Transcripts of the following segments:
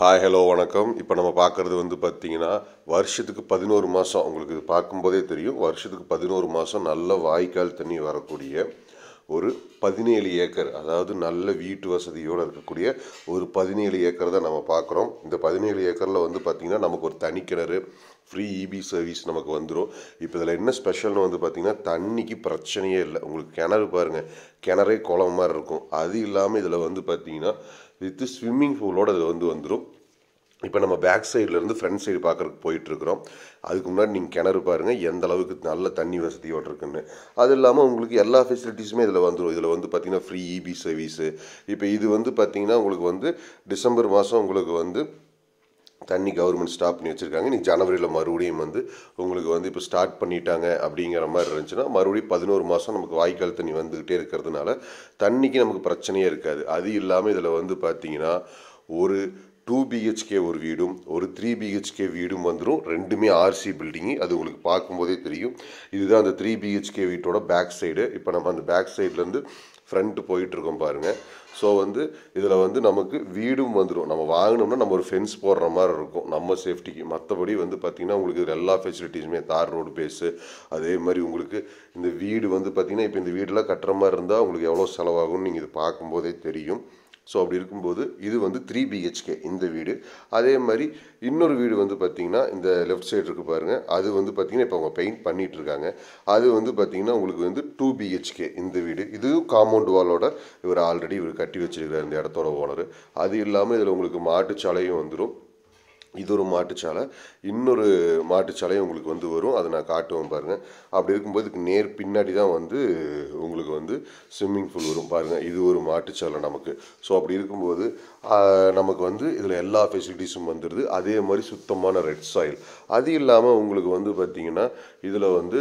hi hello வணக்கம் இப்போ நம்ம பார்க்குறது வந்து பார்த்தீங்கன்னா வருஷத்துக்கு பதினோரு மாதம் உங்களுக்கு இது பார்க்கும்போதே தெரியும் வருஷத்துக்கு பதினோரு மாதம் நல்ல வாய்க்கால் தண்ணி வரக்கூடிய ஒரு பதினேழு ஏக்கர் அதாவது நல்ல வீட்டு வசதியோடு இருக்கக்கூடிய ஒரு பதினேழு ஏக்கர் தான் நம்ம பார்க்குறோம் இந்த பதினேழு ஏக்கரில் வந்து பார்த்திங்கன்னா நமக்கு ஒரு தனி கிணறு ஃப்ரீ இபி சர்வீஸ் நமக்கு வந்துடும் இப்போ இதில் என்ன ஸ்பெஷல்னு வந்து பார்த்திங்கன்னா தண்ணிக்கு பிரச்சனையே இல்லை உங்களுக்கு கிணறு பாருங்கள் கிணறே குளம் மாதிரி இருக்கும் அது இல்லாமல் இதில் வந்து பார்த்திங்கன்னா வித்து ஸ்விம்மிங் ஃபூலோடு அது வந்து வந்துடும் இப்போ நம்ம பேக் சைட்லேருந்து ஃப்ரண்ட் சைடு பார்க்குறக்கு போயிட்டுருக்குறோம் அதுக்கு முன்னாடி நீங்கள் கிணறு பாருங்கள் எந்த அளவுக்கு நல்ல தண்ணி வசதியோடு இருக்குன்னு அது இல்லாமல் உங்களுக்கு எல்லா ஃபெசிலிட்டிஸுமே இதில் வந்துடும் இதில் வந்து பார்த்திங்கன்னா ஃப்ரீ இபி e சர்வீஸு இப்போ இது வந்து பார்த்திங்கன்னா உங்களுக்கு வந்து டிசம்பர் மாதம் உங்களுக்கு வந்து தண்ணி கவர்மெண்ட் ஸ்டாப் பண்ணி வச்சுருக்காங்க இன்றைக்கி ஜனவரியில் மறுபடியும் வந்து உங்களுக்கு வந்து இப்போ ஸ்டார்ட் பண்ணிட்டாங்க அப்படிங்கிற மாதிரி இருந்துச்சுன்னா மறுபடியும் பதினோரு மாதம் நமக்கு வாய்க்கால் தண்ணி வந்துக்கிட்டே இருக்கிறதுனால தண்ணிக்கு நமக்கு பிரச்சனையே இருக்காது அது இல்லாமல் இதில் வந்து பார்த்திங்கன்னா ஒரு டூ பிஹெச்கே ஒரு வீடும் ஒரு த்ரீ பிஹெச்கே வீடும் வந்துடும் ரெண்டுமே ஆர்சி பில்டிங்கு அது உங்களுக்கு பார்க்கும்போதே தெரியும் இதுதான் அந்த த்ரீ பிஹெச்கே வீட்டோட பேக் சைடு இப்போ நம்ம அந்த பேக் சைட்லேருந்து ஃப்ரண்ட்டு போயிட்டுருக்கோம் பாருங்கள் ஸோ வந்து இதில் வந்து நமக்கு வீடும் வந்துடும் நம்ம வாங்கினோம்னா நம்ம ஒரு ஃபென்ஸ் போடுற மாதிரி இருக்கும் நம்ம சேஃப்டிக்கு மற்றபடி வந்து பார்த்திங்கன்னா உங்களுக்கு இதில் எல்லா ஃபெசிலிட்டிஸுமே தார் ரோடு பேஸு அதே மாதிரி உங்களுக்கு இந்த வீடு வந்து பார்த்திங்கன்னா இப்போ இந்த வீடெலாம் கட்டுற மாதிரி இருந்தால் உங்களுக்கு எவ்வளோ செலவாகும்னு நீங்கள் இது பார்க்கும்போதே தெரியும் ஸோ அப்படி இருக்கும்போது இது வந்து த்ரீ பிஹெச்கே இந்த வீடு அதே மாதிரி இன்னொரு வீடு வந்து பார்த்தீங்கன்னா இந்த லெஃப்ட் சைடு இருக்குது பாருங்கள் அது வந்து பார்த்திங்கன்னா இப்போ அவங்க பெயிண்ட் பண்ணிகிட்டு இருக்காங்க அது வந்து பார்த்திங்கன்னா உங்களுக்கு வந்து டூ பிஹெச்கே இந்த வீடு இதுவும் காம்பவுண்ட் வாலோட இவர் ஆல்ரெடி இவர் கட்டி வச்சுருக்கிறார் இந்த இடத்தோட ஓனர் அது இல்லாமல் இதில் உங்களுக்கு மாட்டுச்சாலையும் வந்துடும் இது ஒரு மாட்டுச்சாலை இன்னொரு மாட்டுச்சாலையும் உங்களுக்கு வந்து வரும் அதை நான் காட்டுவேன் பாருங்கள் அப்படி இருக்கும்போது இதுக்கு நேர் பின்னாடி தான் வந்து உங்களுக்கு வந்து ஸ்விம்மிங் பூல் வரும் பாருங்கள் இது ஒரு மாட்டுச்சாலை நமக்கு ஸோ அப்படி இருக்கும்போது நமக்கு வந்து இதில் எல்லா ஃபெசிலிட்டிஸும் வந்துடுது அதே மாதிரி சுத்தமான ரெட் சாயில் அது இல்லாமல் உங்களுக்கு வந்து பார்த்திங்கன்னா இதில் வந்து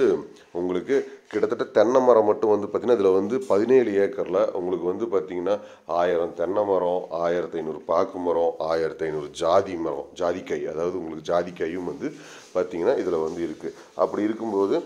உங்களுக்கு கிட்டத்தட்ட தென்னை மரம் மட்டும் வந்து பார்த்திங்கன்னா இதில் வந்து பதினேழு ஏக்கரில் உங்களுக்கு வந்து பார்த்திங்கன்னா ஆயிரம் தென்னை மரம் ஆயிரத்தி ஐநூறு பாக்கு மரம் ஆயிரத்தி ஐநூறு ஜாதி மரம் ஜாதிக்காய் அதாவது உங்களுக்கு ஜாதிக்காயும் வந்து பார்த்திங்கன்னா இதில் வந்து இருக்குது அப்படி இருக்கும்போது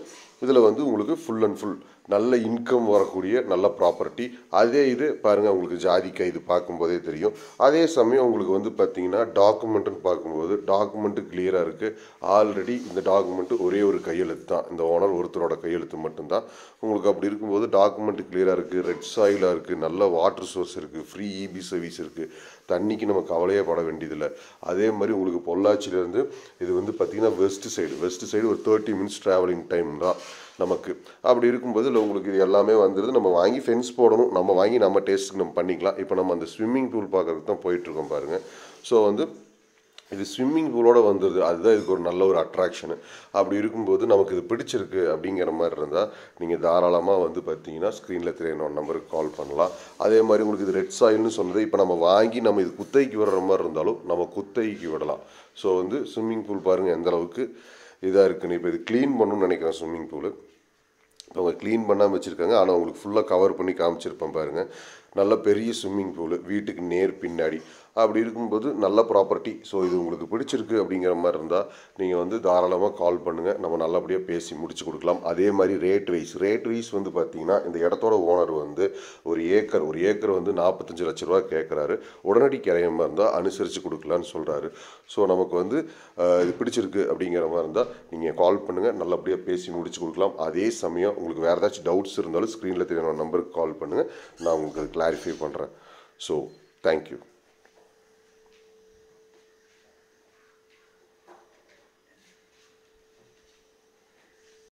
இதில் வந்து உங்களுக்கு ஃபுல் அண்ட் ஃபுல் நல்ல இன்கம் வரக்கூடிய நல்ல ப்ராப்பர்ட்டி அதே இது பாருங்கள் உங்களுக்கு ஜாதிக்காய் இது பார்க்கும்போதே தெரியும் அதே சமயம் உங்களுக்கு வந்து பார்த்தீங்கன்னா டாக்குமெண்ட்டுன்னு பார்க்கும்போது டாக்குமெண்ட்டு கிளியராக இருக்குது ஆல்ரெடி இந்த டாக்குமெண்ட்டு ஒரே ஒரு கையெழுத்து தான் இந்த ஓனர் ஒருத்தரோட கையெழுத்து மட்டும்தான் உங்களுக்கு அப்படி இருக்கும்போது டாக்குமெண்ட்டு கிளியராக இருக்குது ரெட் சாயிலாக இருக்குது நல்ல வாட்டர் சோர்ஸ் இருக்குது ஃப்ரீ இபி சர்வீஸ் இருக்குது தண்ணிக்கு நம்ம கவலையே பட வேண்டியதில்லை அதே மாதிரி உங்களுக்கு பொள்ளாச்சியிலேருந்து இது வந்து பார்த்திங்கன்னா வெஸ்ட் சைடு வெஸ்ட் சைடு ஒரு தேர்ட்டி மினிட்ஸ் ட்ராவலிங் டைம் தான் நமக்கு அப்படி இருக்கும்போது இல்லை உங்களுக்கு இது எல்லாமே வந்துடுது நம்ம வாங்கி ஃபென்ஸ் போடணும் நம்ம வாங்கி நம்ம டேஸ்ட்டுக்கு நம்ம பண்ணிக்கலாம் இப்போ நம்ம அந்த ஸ்விம்மிங் பூல் பார்க்குறதுக்கு தான் போயிட்டுருக்கோம் பாருங்கள் ஸோ வந்து இது ஸ்விம்மிங் பூலோடு வந்துடுது அதுதான் இதுக்கு ஒரு நல்ல ஒரு அட்ராக்ஷனு அப்படி இருக்கும்போது நமக்கு இது பிடிச்சிருக்கு அப்படிங்கிற மாதிரி இருந்தால் நீங்கள் தாராளமாக வந்து பார்த்தீங்கன்னா ஸ்க்ரீனில் தெரியுற நம்பருக்கு கால் பண்ணலாம் அதே மாதிரி உங்களுக்கு இது ரெட் சாயில்னு சொன்னது இப்போ நம்ம வாங்கி நம்ம இது குத்தைக்கு விடுற மாதிரி இருந்தாலும் நம்ம குத்தைக்கு விடலாம் ஸோ வந்து ஸ்விம்மிங் பூல் பாருங்கள் எந்தளவுக்கு இதாக இருக்குன்னு இப்போ இது க்ளீன் பண்ணணும்னு நினைக்கிறேன் ஸ்விம்மிங் பூலு இப்போ அவங்க க்ளீன் பண்ணாமல் வச்சுருக்காங்க ஆனால் உங்களுக்கு ஃபுல்லாக கவர் பண்ணி காமிச்சிருப்பேன் பாருங்கள் நல்ல பெரிய ஸ்விம்மிங் பூலு வீட்டுக்கு நேர் பின்னாடி அப்படி இருக்கும்போது நல்ல ப்ராப்பர்ட்டி ஸோ இது உங்களுக்கு பிடிச்சிருக்கு அப்படிங்கிற மாதிரி இருந்தால் நீங்கள் வந்து தாராளமாக கால் பண்ணுங்கள் நம்ம நல்லபடியாக பேசி முடிச்சு கொடுக்கலாம் அதே மாதிரி ரேட் வைஸ் ரேட் வைஸ் வந்து பார்த்தீங்கன்னா இந்த இடத்தோட ஓனர் வந்து ஒரு ஏக்கர் ஒரு ஏக்கர் வந்து நாற்பத்தஞ்சு லட்ச ரூபா கேட்குறாரு உடனடி கிரையமாக இருந்தால் அனுசரித்து கொடுக்கலான்னு சொல்கிறாரு ஸோ நமக்கு வந்து இது பிடிச்சிருக்கு அப்படிங்கிற மாதிரி இருந்தால் நீங்கள் கால் பண்ணுங்கள் நல்லபடியாக பேசி முடிச்சு கொடுக்கலாம் அதே சமயம் உங்களுக்கு வேறு ஏதாச்சும் டவுட்ஸ் இருந்தாலும் ஸ்க்ரீனில் தெரியும் நம்பருக்கு கால் பண்ணுங்கள் நான் உங்களுக்கு கிளாரிஃபை பண்ணுறேன் ஸோ தேங்க்யூ